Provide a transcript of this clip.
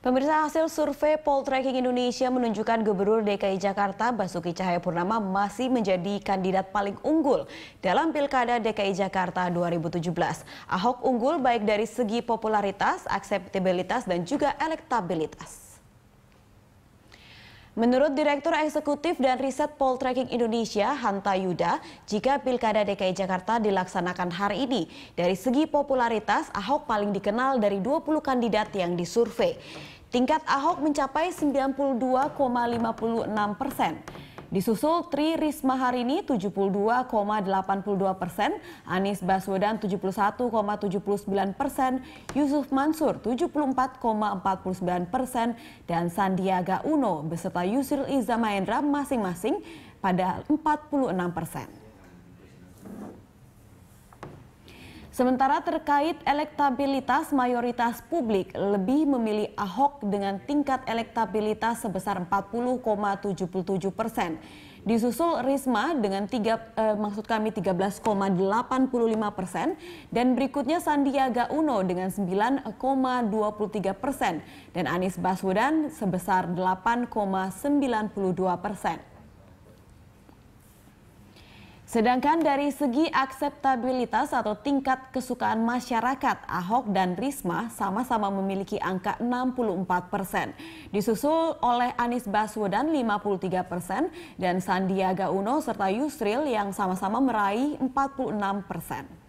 Pemirsa hasil survei Poltreking Indonesia menunjukkan Gubernur DKI Jakarta Basuki Cahayapurnama masih menjadi kandidat paling unggul dalam Pilkada DKI Jakarta 2017. Ahok unggul baik dari segi popularitas, akseptabilitas, dan juga elektabilitas. Menurut Direktur Eksekutif dan Riset Poltreking Indonesia, Hanta Yuda, jika Pilkada DKI Jakarta dilaksanakan hari ini, dari segi popularitas Ahok paling dikenal dari 20 kandidat yang disurvei. Tingkat Ahok mencapai 92,56 persen. Disusul Tri Risma hari ini 72,82 persen, Anies Baswedan 71,79 persen, Yusuf Mansur 74,49 persen, dan Sandiaga Uno beserta Yusril Iza Mahendra masing-masing pada 46 persen. Sementara terkait elektabilitas mayoritas publik lebih memilih Ahok dengan tingkat elektabilitas sebesar 40,77 persen. Disusul Risma dengan tiga, eh, maksud kami 13,85 persen dan berikutnya Sandiaga Uno dengan 9,23 persen dan Anies Baswedan sebesar 8,92 persen. Sedangkan dari segi akseptabilitas atau tingkat kesukaan masyarakat, Ahok dan Risma sama-sama memiliki angka 64 persen. Disusul oleh Anies Baswedan 53 persen dan Sandiaga Uno serta Yusril yang sama-sama meraih 46 persen.